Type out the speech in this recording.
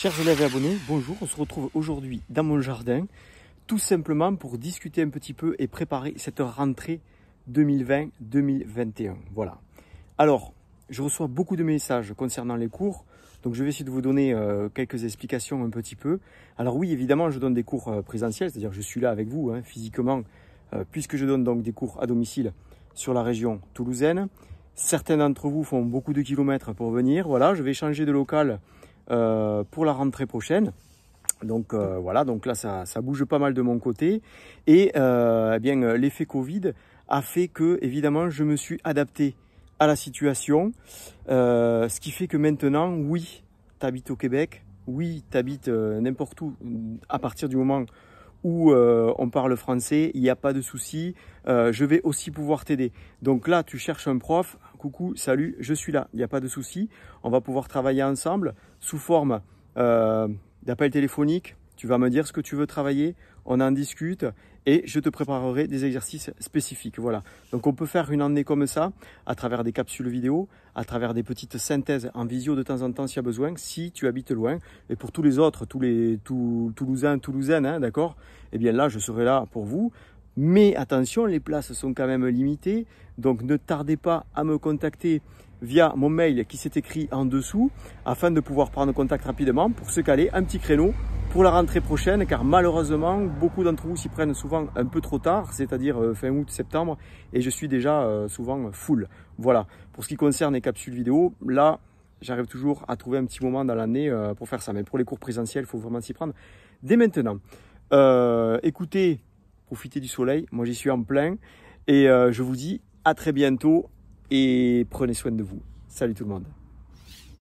Chers élèves et abonnés, bonjour. On se retrouve aujourd'hui dans mon jardin, tout simplement pour discuter un petit peu et préparer cette rentrée 2020-2021. Voilà. Alors, je reçois beaucoup de messages concernant les cours, donc je vais essayer de vous donner euh, quelques explications un petit peu. Alors oui, évidemment, je donne des cours euh, présentiels, c'est-à-dire je suis là avec vous hein, physiquement, euh, puisque je donne donc des cours à domicile sur la région toulousaine. Certains d'entre vous font beaucoup de kilomètres pour venir. Voilà, je vais changer de local euh, pour la rentrée prochaine. Donc euh, voilà, donc là ça, bouge pas mal de mon côté. Et euh, eh bien l'effet Covid a fait que évidemment je me suis adapté à la situation. ce qui fait que maintenant, oui, tu habites au Québec, oui, tu habites n'importe où à partir du moment où on parle français, il n'y a pas de souci, je vais aussi pouvoir t'aider. Donc là, tu cherches un prof, coucou, salut, je suis là, il n'y a pas de souci. On va pouvoir travailler ensemble sous forme euh, d'appel téléphonique. Tu vas me dire ce que tu veux travailler, on en discute et je te préparerai des exercices spécifiques. Voilà. Donc on peut faire une année comme ça à travers des capsules vidéo, à travers des petites synthèses en visio de temps en temps s'il y a besoin, si tu habites loin. Et pour tous les autres, tous les Toulousains, Toulousaines, hein, d'accord Eh bien là, je serai là pour vous. Mais attention, les places sont quand même limitées, donc ne tardez pas à me contacter via mon mail qui s'est écrit en dessous afin de pouvoir prendre contact rapidement pour se caler un petit créneau pour la rentrée prochaine car malheureusement beaucoup d'entre vous s'y prennent souvent un peu trop tard, c'est-à-dire euh, fin août, septembre et je suis déjà euh, souvent full. Voilà, pour ce qui concerne les capsules vidéo, là j'arrive toujours à trouver un petit moment dans l'année euh, pour faire ça, mais pour les cours présentiels il faut vraiment s'y prendre dès maintenant. écoutez, profitez du soleil. Moi, j'y suis en plein. Et euh, je vous dis à très bientôt et prenez soin de vous. Salut tout le monde.